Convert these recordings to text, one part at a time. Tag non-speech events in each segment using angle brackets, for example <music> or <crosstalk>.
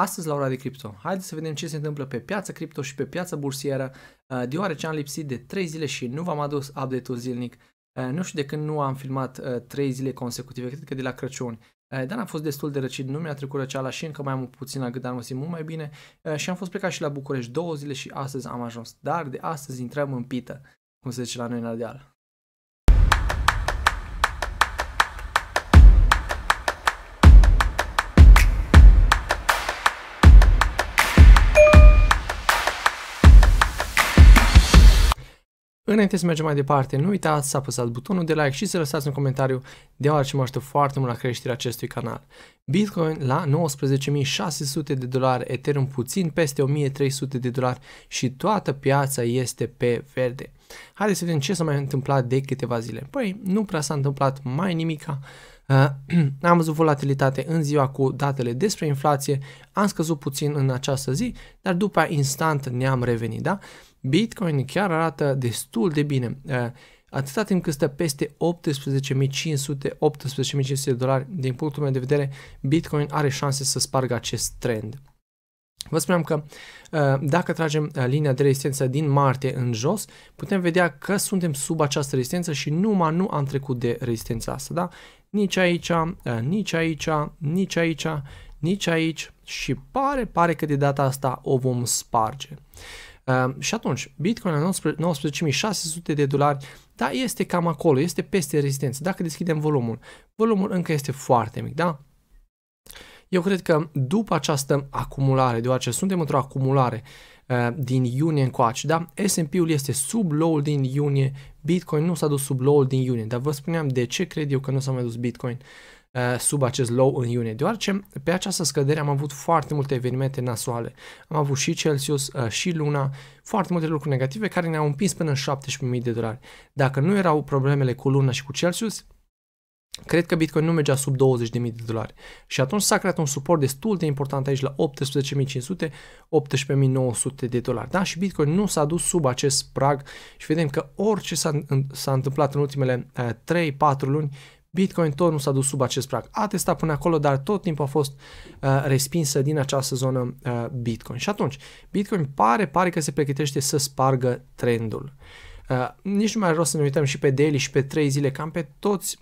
astăzi la ora de cripto. Haideți să vedem ce se întâmplă pe piața cripto și pe piața bursieră, uh, deoarece am lipsit de 3 zile și nu v-am adus update-ul zilnic. Uh, nu știu de când nu am filmat 3 uh, zile consecutive, cred că de la Crăciun. Dar am fost destul de răcit, nu mi-a trecut răceala și încă mai am puțin la gât, dar mă simt mult mai bine. Și am fost plecat și la București două zile și astăzi am ajuns. Dar de astăzi intrăm în pită, cum se zice la noi în aldeal. Înainte să mergem mai departe, nu uitați să apăsați butonul de like și să lăsați un comentariu, deoarece mă ajută foarte mult la creșterea acestui canal. Bitcoin la 19.600 de dolari, Ethereum puțin peste 1.300 de dolari și toată piața este pe verde. Haideți să vedem ce s-a mai întâmplat de câteva zile. Păi, nu prea s-a întâmplat mai nimica. Uh, <clears throat> am văzut volatilitate în ziua cu datele despre inflație, am scăzut puțin în această zi, dar după instant ne-am revenit, da? Uh, Bitcoin chiar arată destul de bine. Eh, atâta timp cât stă peste 18.500, 18.500 de dolari, din punctul meu de vedere, Bitcoin are șanse să spargă acest trend. Vă spuneam că eh, dacă tragem eh, linia de rezistență din martie în jos, putem vedea că suntem sub această rezistență și numai nu am trecut de rezistența asta, da? Nici aici, nici aici, nici aici, nici aici și pare, pare că de data asta o vom sparge. Ehm, și atunci, Bitcoin la 19.600 de dolari, da, este cam acolo, este peste rezistență. Dacă deschidem volumul, volumul încă este foarte mic, da? Eu cred că după această acumulare, deoarece suntem într-o acumulare uh, din iunie încoace, da? S&P-ul este sub low din iunie, Bitcoin nu s-a dus sub low din iunie, dar vă spuneam de ce cred eu că nu s-a mai dus Bitcoin. Uh, Eh, sub acest low în iunie, deoarece pe această scădere am avut foarte multe evenimente nasoale. Am avut și Celsius, eh, și Luna, foarte multe lucruri negative care ne-au împins până în 17.000 de dolari. Dacă nu erau problemele cu Luna și cu Celsius, Cred că Bitcoin nu mergea sub 20.000 de dolari și atunci s-a creat un suport destul de important aici la 18.500, 18.900 de dolari. Da? Și Bitcoin nu s-a dus sub acest prag și vedem că orice s-a, întâmplat în ultimele 3-4 eh, luni, Bitcoin tot nu s-a dus sub acest prag. A testat până acolo, dar tot timpul a fost uh, respinsă din această zonă uh, Bitcoin. Și atunci, Bitcoin pare, pare că se pregătește să spargă trendul. Uh, nici nu mai rost să ne uităm și pe daily și pe 3 zile, cam pe toți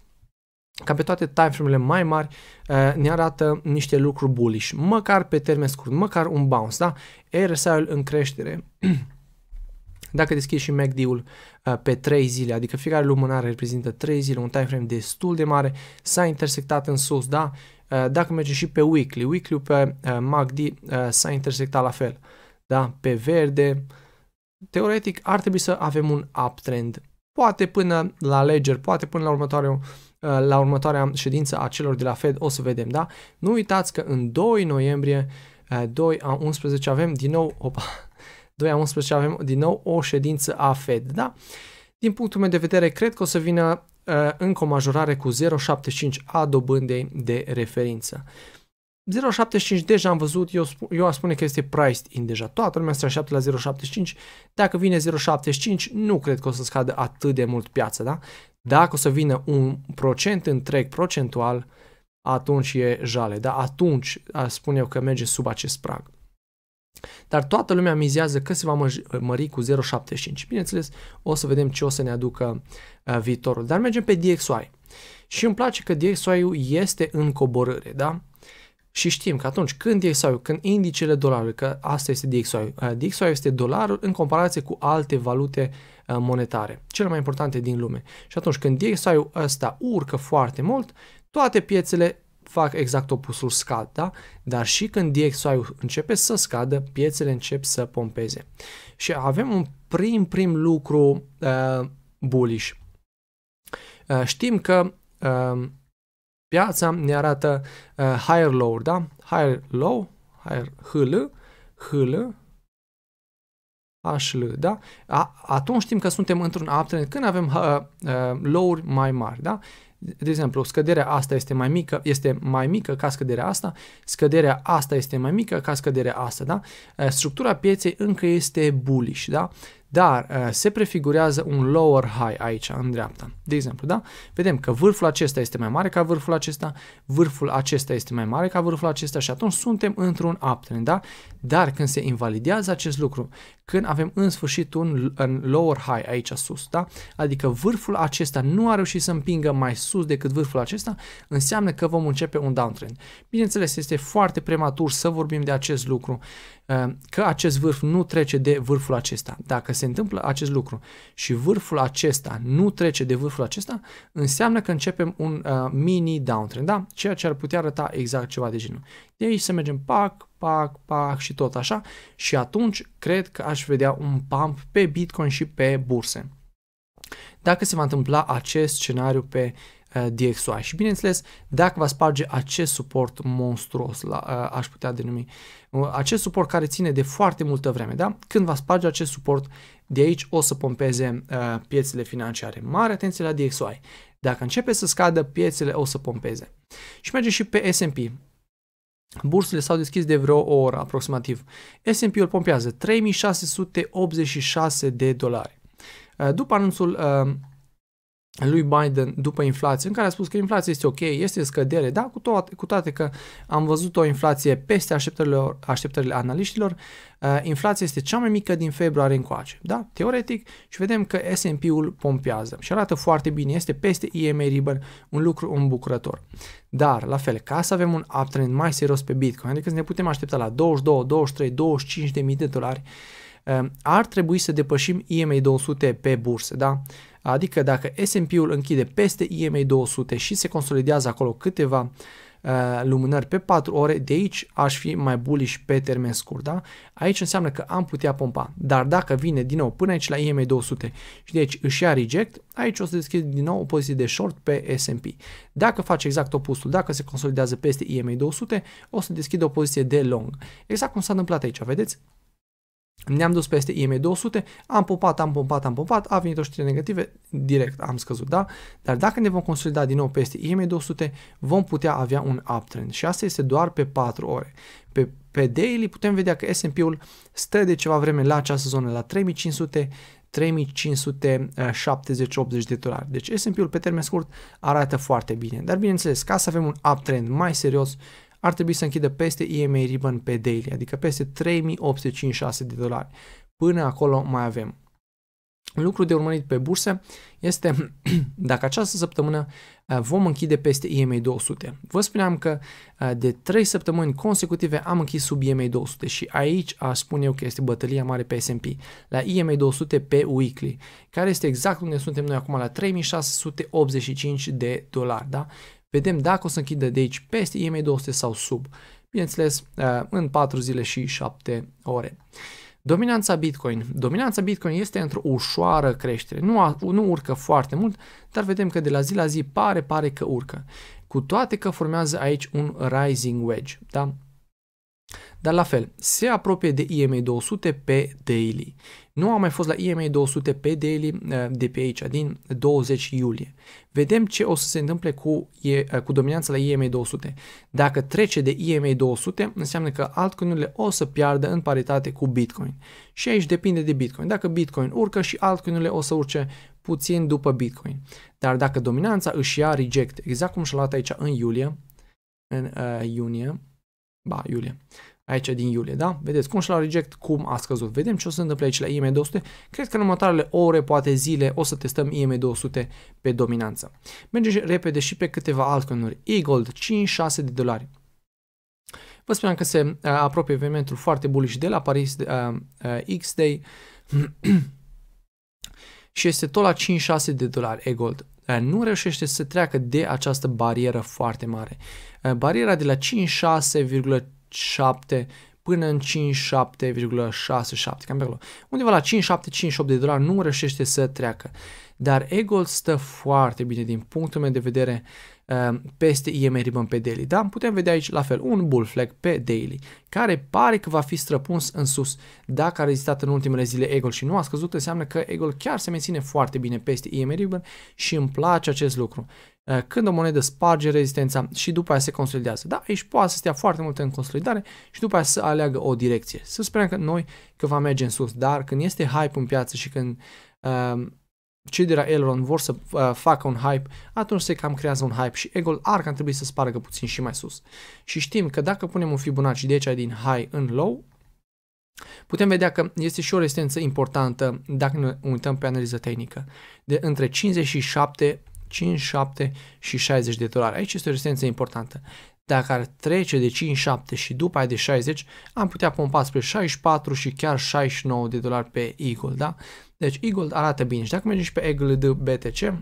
ca pe toate timeframe-urile mai mari uh, ne arată niște lucruri bullish, măcar pe termen scurt, măcar un bounce, da? RSI-ul în creștere <clears throat> Dacă deschizi și MACD-ul uh, pe 3 zile, adică fiecare lumânare reprezintă 3 zile, un time frame destul de mare, s-a intersectat în sus, da? Uh, dacă merge și pe weekly, weekly pe uh, MACD s-a intersectat la fel, da? Pe verde, teoretic ar trebui să avem un uptrend, poate până la ledger, poate până la următoarea la următoarea ședință a celor de la Fed o să vedem, da? Nu uitați că în 2 noiembrie 2 a 11 avem din nou, opa, 2 a 11 avem din nou o ședință a Fed, da? Din punctul meu de vedere, cred că o să vină uh, încă o majorare cu 0,75 a dobândei de referință. 0,75 deja am văzut, eu, eu aș spune că este priced in deja. Toată lumea se așteaptă la 0,75. Dacă vine 0,75, nu cred că o să scadă atât de mult piața, da? Dacă o să vină un procent întreg procentual, atunci e jale, da? Atunci spun eu că merge sub acest prag. Dar toată lumea mizează că se va mări cu 0,75. Bineînțeles, o să vedem ce o să ne aducă uh, viitorul. Dar mergem pe DXY. Și îmi place că DXY-ul este în coborâre, da? Și știm că atunci când DXY, când indicele dolarului, că asta este DXY, uh, DXY este dolarul în comparație cu alte valute uh, monetare, cele mai importante din lume. Și atunci când DXY-ul ăsta urcă foarte mult, toate piețele fac exact opusul scad, da? Dar și când DXY-ul începe să scadă, piețele încep să pompeze. Și avem un prim, prim lucru uh, bullish. Uh, știm că uh, piața ne arată uh, higher low, da? Higher low, higher HL, HL, HL, da? A, atunci știm că suntem într-un uptrend când avem uh, uh, low-uri mai mari, da? De exemplu, scăderea asta este mai mică, este mai mică ca scăderea asta, scăderea asta este mai mică ca scăderea asta, da? Structura pieței încă este bullish, da? Dar uh, se prefigurează un lower high aici, în dreapta. De exemplu, da? Vedem că vârful acesta este mai mare ca vârful acesta, vârful acesta este mai mare ca vârful acesta și atunci suntem într-un uptrend, da? Dar când se invalidează acest lucru, când avem în sfârșit un, un lower high aici sus, da? Adică vârful acesta nu a reușit să împingă mai sus decât vârful acesta, înseamnă că vom începe un downtrend. Bineînțeles, este foarte prematur să vorbim de acest lucru. Ehm, că acest vârf nu trece de vârful acesta. Dacă se întâmplă acest lucru și vârful acesta nu trece de vârful acesta, înseamnă că începem un uh, mini downtrend, da? Ceea ce ar putea arăta exact ceva de genul. De aici să mergem pac, pac, pac și tot așa și atunci cred că aș vedea un pump pe Bitcoin și pe burse. Dacă se va întâmpla acest scenariu pe Uh, DXY. Și bineînțeles, dacă va sparge acest suport monstruos, la, uh, aș putea denumi, uh, acest suport care ține de foarte multă vreme, da? Când va sparge acest suport, de aici o să pompeze uh, piețele financiare. Mare atenție la DXY. Dacă începe să scadă, piețele o să pompeze. Și merge și pe S&P. Bursele s-au deschis de vreo o oră aproximativ. S&P-ul pompează 3686 de dolari. după anunțul uh, lui Biden după inflație, în care a spus că inflația este ok, este scădere, da, cu toate, cu toate că am văzut o inflație peste așteptările, așteptările analiștilor, uh, inflația este cea mai mică din februarie încoace, da, teoretic, și vedem că S&P-ul pompează și arată foarte bine, este peste EMA Ribbon, un lucru îmbucurător. Dar, la fel, ca să avem un uptrend mai serios pe Bitcoin, adică ne putem aștepta la 22, 23, 25 de mii de dolari, uh, ar trebui să depășim EMA 200 pe bursă, da, adică dacă S&P-ul închide peste EMA 200 și se consolidează acolo câteva uh, lumânări pe 4 ore, de aici aș fi mai bullish pe termen scurt, da? Aici înseamnă că am putea pompa, dar dacă vine din nou până aici la IMA 200 și de aici își ia reject, aici o să deschid din nou o poziție de short pe S&P. Dacă face exact opusul, dacă se consolidează peste IMA 200, o să deschid o poziție de long. Exact cum s-a întâmplat aici, vedeți? Ne-am dus peste IME 200, am pompat, am pompat, am pompat, a venit o știre negative, direct am scăzut, da? Dar dacă ne vom consolida din nou peste IME 200, vom putea avea un uptrend și asta este doar pe 4 ore. Pe, pe daily putem vedea că S&P-ul stă de ceva vreme la această zonă, la 3500, 3570-80 de dolari. Deci S&P-ul pe termen scurt arată foarte bine. Dar bineînțeles, ca să avem un uptrend mai serios, ar trebui să închidă peste EMA Ribbon pe daily, adică peste 3856 de dolari. Până acolo mai avem. Lucru de urmărit pe burse este <clears throat> dacă această săptămână uh, vom închide peste EMA 200. Vă spuneam că uh, de 3 săptămâni consecutive am închis sub EMA 200 și aici aș spune eu că este bătălia mare pe S&P la EMA 200 pe weekly, care este exact unde suntem noi acum la 3685 de dolari, da? Vedem dacă o să închidă de aici peste EMA 200 sau sub. Bineînțeles, uh, în 4 zile și 7 ore. Dominanța Bitcoin. Dominanța Bitcoin este într-o ușoară creștere. Nu, a, nu urcă foarte mult, dar vedem că de la zi la zi pare, pare că urcă. Cu toate că formează aici un rising wedge. Da? Dar la fel, se apropie de EMA 200 pe daily. Nu am mai fost la EMA 200 pe daily uh, de pe aici, din 20 iulie. Vedem ce o să se întâmple cu, uh, cu dominanța la EMA 200. Dacă trece de EMA 200, înseamnă că altcoinurile o să piardă în paritate cu Bitcoin. Și aici depinde de Bitcoin. Dacă Bitcoin urcă și altcoinurile o să urce puțin după Bitcoin. Dar dacă dominanța își ia reject, exact cum și-a luat aici în iulie, în uh, iunie, ba, iulie, aici din iulie, da? Vedeți, la reject cum a scăzut. Vedem ce o să întâmple aici la IM200. Cred că în următoarele ore, poate zile, o să testăm IM200 pe dominanță. Mergem repede și pe câteva altcoinuri. E-Gold, 5-6 de dolari. Vă spuneam că se uh, apropie evenimentul foarte bullish de la Paris uh, uh, X-Day <clears throat> și este tot la 5-6 de dolari e-gold. Uh, nu reușește să treacă de această barieră foarte mare. Uh, bariera de la 5,6 7 până în 57,67, cam pe acolo. Undeva la 5758 de dolari nu reușește să treacă. Dar Egol stă foarte bine din punctul meu de vedere ehm, peste IM Ribbon pe daily. Da? Putem vedea aici la fel un bull flag pe daily care pare că va fi străpuns în sus. Dacă a rezistat în ultimele zile Egol și nu a scăzut, înseamnă că Egol chiar se menține foarte bine peste IM Ribbon și îmi place acest lucru. Eh, când o monedă sparge rezistența și după aia se consolidează. Da, aici poate să stea foarte mult în consolidare și după aia să aleagă o direcție. Să sperăm că noi că va merge în sus, dar când este hype în piață și când uh, cei de la Elrond vor să uh, facă un hype, atunci se cam creează un hype și Egol Arc ar trebui să spargă puțin și mai sus. Și știm că dacă punem un Fibonacci de aici din high în low, Putem vedea că este și o rezistență importantă dacă ne uităm pe analiză tehnică, de între 57 5, 7 și 60 de dolari. Aici este o rezistență importantă. Dacă ar trece de 5, 7 și după aia de 60, am putea pompa spre 64 și chiar 69 de dolari pe Eagle, da? Deci Eagle arată bine. Și dacă mergem și pe Eagle de BTC,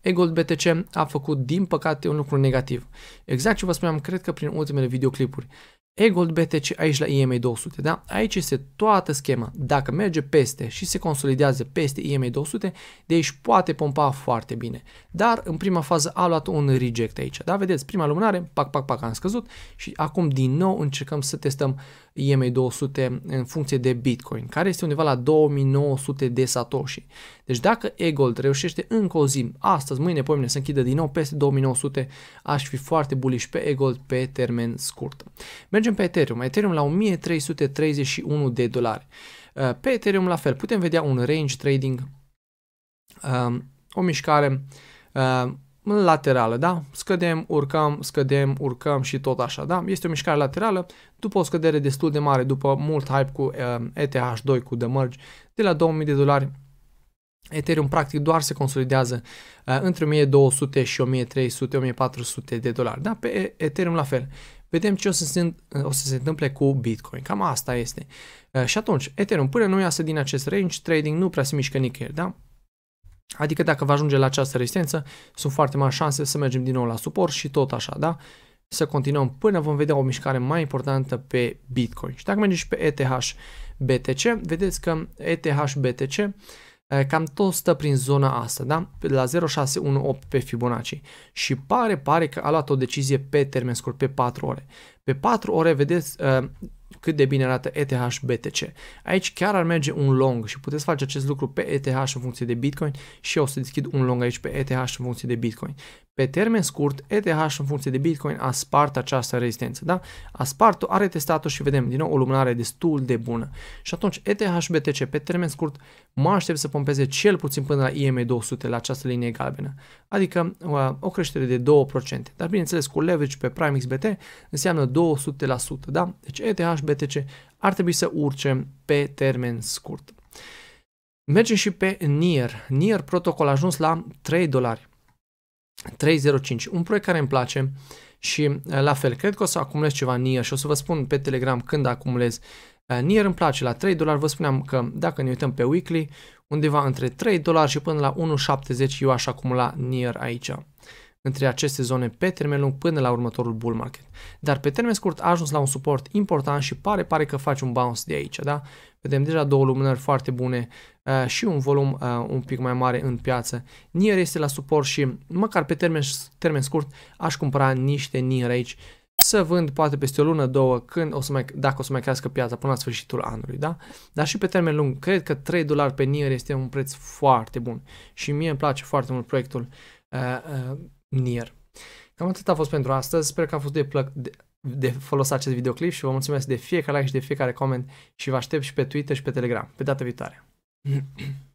Egold BTC a făcut, din păcate, un lucru negativ. Exact ce vă spuneam, cred că prin ultimele videoclipuri e BTC aici la IMA 200, da? Aici este toată schema. Dacă merge peste și se consolidează peste IMA 200, de aici poate pompa foarte bine. Dar în prima fază a luat un reject aici, da? Vedeți, prima lumânare, pac, pac, pac, am scăzut și acum din nou încercăm să testăm IMA 200 în funcție de Bitcoin, care este undeva la 2900 de satoshi. Deci dacă eGold reușește încă o zi, astăzi, mâine, poimine, să închidă din nou peste 2900, aș fi foarte bullish pe eGold pe termen scurt. Mergem pe Ethereum. Ethereum la 1331 de dolari. Uh, pe Ethereum la fel, putem vedea un range trading, um, o mișcare, um, laterală, da? Scădem, urcăm, scădem, urcăm și tot așa, da? Este o mișcare laterală după o scădere destul de mare, după mult hype cu ETH2, ehm, cu The Merge, de la 2000 de dolari Ethereum practic doar se consolidează uh, între 1200 și 1300-1400 de dolari. Da, pe Ethereum la fel. Vedem ce o să, se, eh, o să se întâmple cu Bitcoin. Cam asta este. Uh, și atunci, Ethereum până nu iasă din acest range, trading nu prea se mișcă nicăieri, da? Adică dacă va ajunge la această rezistență, sunt foarte mari șanse să mergem din nou la suport și tot așa, da? Să continuăm până vom vedea o mișcare mai importantă pe Bitcoin. Și dacă mergem și pe ETH BTC, vedeți că ETH BTC eh, cam tot stă prin zona asta, da? La 0618 pe Fibonacci. Și pare, pare că a luat o decizie pe termen scurt, pe 4 ore. Pe 4 ore, vedeți, eh, cât de bine arată ETH-BTC. Aici chiar ar merge un long și puteți face acest lucru pe ETH în funcție de Bitcoin și eu o să deschid un long aici pe ETH în funcție de Bitcoin. Pe termen scurt, ETH în funcție de Bitcoin a spart această rezistență, da? A spart-o, a retestat-o și vedem din nou o lumânare destul de bună. Și atunci ETH-BTC pe termen scurt mă aștept să pompeze cel puțin până la IM200, la această linie galbenă. Adică uh, o creștere de 2%. Dar bineînțeles, cu leverage pe PrimeXBT înseamnă 200%, da? Deci ETH HBTC ar trebui să urce pe termen scurt. Mergem și pe NIR. NIR protocol a ajuns la 3 dolari. 305. Un proiect care îmi place și eh, la fel, cred că o să acumulez ceva NIR și o să vă spun pe Telegram când acumulez eh, NIR îmi place la 3 dolari, vă spuneam că dacă ne uităm pe weekly, undeva între 3 dolari și până la 1,70 eu aș acumula NIR aici între aceste zone pe termen lung până la următorul bull market. Dar pe termen scurt a ajuns la un suport important și pare, pare că faci un bounce de aici, da? Vedem deja două lumânări foarte bune uh, și un volum uh, un pic mai mare în piață. Nier este la suport și măcar pe termen, termen scurt aș cumpăra niște Nier aici să vând poate peste o lună, două, când o să mai, dacă o să mai crească piața până la sfârșitul anului, da? Dar și pe termen lung, cred că 3 dolari pe Nier este un preț foarte bun și mie îmi place foarte mult proiectul. Uh, uh, Nier. Cam atât a fost pentru astăzi. Sper că a fost de, plăc- de, de folos acest videoclip și vă mulțumesc de fiecare like și de fiecare coment și vă aștept și pe Twitter și pe Telegram. Pe data viitoare! <clears throat>